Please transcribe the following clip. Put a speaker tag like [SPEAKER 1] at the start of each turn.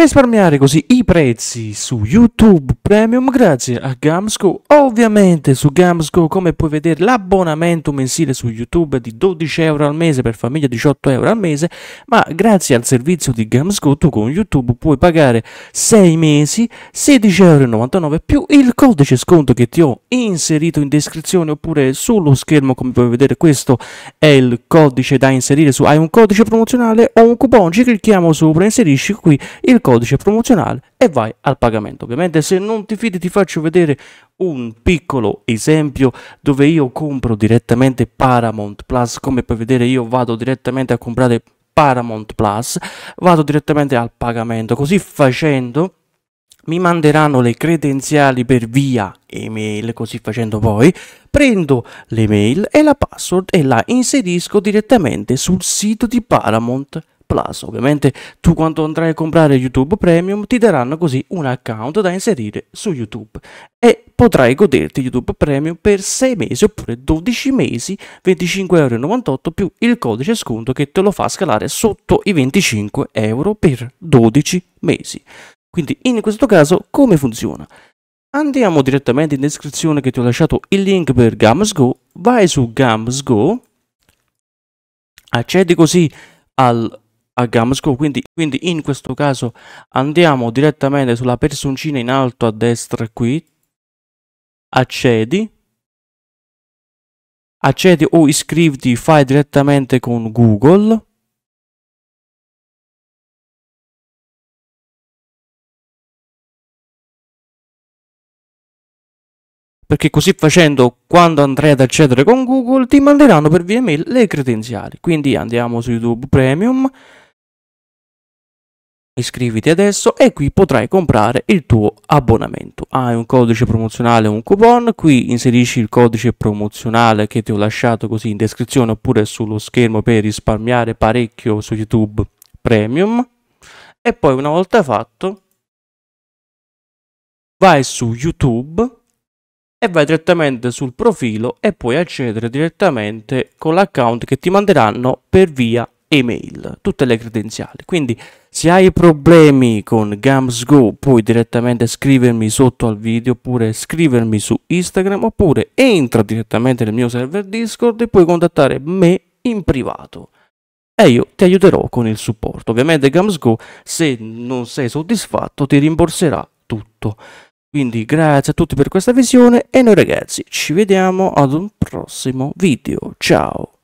[SPEAKER 1] Risparmiare così i prezzi su YouTube Premium grazie a Gamsco. Ovviamente su Gamsco, come puoi vedere, l'abbonamento mensile su YouTube è di 12 euro al mese per famiglia 18 euro al mese, ma grazie al servizio di Gamsco tu con YouTube puoi pagare 6 mesi 16,99 euro più il codice sconto che ti ho inserito in descrizione oppure sullo schermo come puoi vedere questo è il codice da inserire su hai un codice promozionale o un coupon ci clicchiamo sopra inserisci qui il codice codice promozionale e vai al pagamento. Ovviamente se non ti fidi ti faccio vedere un piccolo esempio dove io compro direttamente Paramount Plus, come puoi vedere io vado direttamente a comprare Paramount Plus, vado direttamente al pagamento, così facendo mi manderanno le credenziali per via email, così facendo poi prendo l'email e la password e la inserisco direttamente sul sito di Paramount Plus. Ovviamente tu quando andrai a comprare YouTube Premium ti daranno così un account da inserire su YouTube e potrai goderti YouTube Premium per 6 mesi oppure 12 mesi 25,98 euro più il codice sconto che te lo fa scalare sotto i 25 euro per 12 mesi. Quindi in questo caso come funziona? Andiamo direttamente in descrizione che ti ho lasciato il link per Gums Go, vai su Gums Go, accedi così al a GAMSCO, quindi, quindi in questo caso andiamo direttamente sulla personcina in alto a destra qui, accedi, accedi o iscriviti, fai direttamente con Google, perché così facendo quando andrai ad accedere con Google ti manderanno per via mail le credenziali. Quindi andiamo su YouTube Premium, Iscriviti adesso e qui potrai comprare il tuo abbonamento. Hai un codice promozionale un coupon, qui inserisci il codice promozionale che ti ho lasciato così in descrizione oppure sullo schermo per risparmiare parecchio su YouTube Premium. E poi una volta fatto vai su YouTube e vai direttamente sul profilo e puoi accedere direttamente con l'account che ti manderanno per via email, tutte le credenziali. Quindi se hai problemi con Gams Go puoi direttamente scrivermi sotto al video oppure scrivermi su Instagram oppure entra direttamente nel mio server Discord e puoi contattare me in privato e io ti aiuterò con il supporto. Ovviamente GamsGo, se non sei soddisfatto ti rimborserà tutto. Quindi grazie a tutti per questa visione e noi ragazzi ci vediamo ad un prossimo video. Ciao!